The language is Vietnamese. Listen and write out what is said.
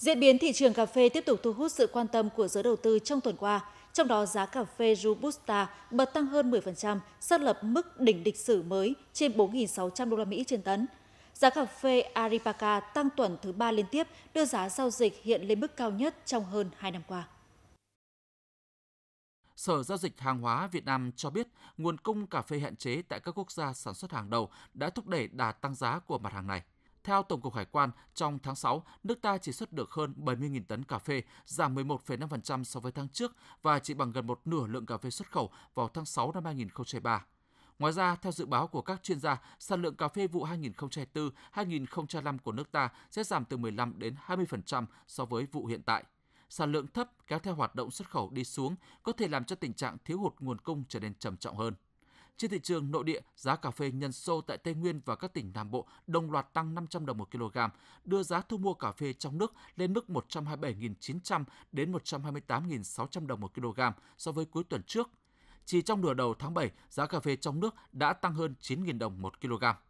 Diễn biến thị trường cà phê tiếp tục thu hút sự quan tâm của giới đầu tư trong tuần qua, trong đó giá cà phê Robusta bật tăng hơn 10%, xác lập mức đỉnh lịch sử mới trên 4.600 đô la Mỹ trên tấn. Giá cà phê Arabica tăng tuần thứ ba liên tiếp, đưa giá giao dịch hiện lên mức cao nhất trong hơn 2 năm qua. Sở Giao dịch Hàng hóa Việt Nam cho biết nguồn cung cà phê hạn chế tại các quốc gia sản xuất hàng đầu đã thúc đẩy đà tăng giá của mặt hàng này. Theo Tổng cục Hải quan, trong tháng 6, nước ta chỉ xuất được hơn 70.000 tấn cà phê, giảm 11,5% so với tháng trước và chỉ bằng gần một nửa lượng cà phê xuất khẩu vào tháng 6 năm 2003. Ngoài ra, theo dự báo của các chuyên gia, sản lượng cà phê vụ 2004-2005 của nước ta sẽ giảm từ 15 đến 20% so với vụ hiện tại. Sản lượng thấp kéo theo hoạt động xuất khẩu đi xuống có thể làm cho tình trạng thiếu hụt nguồn cung trở nên trầm trọng hơn. Trên thị trường nội địa, giá cà phê nhân sô tại Tây Nguyên và các tỉnh Nam Bộ đồng loạt tăng 500 đồng một kg, đưa giá thu mua cà phê trong nước lên mức 127.900 đến 128.600 đồng một kg so với cuối tuần trước. Chỉ trong nửa đầu tháng 7, giá cà phê trong nước đã tăng hơn 9.000 đồng một kg.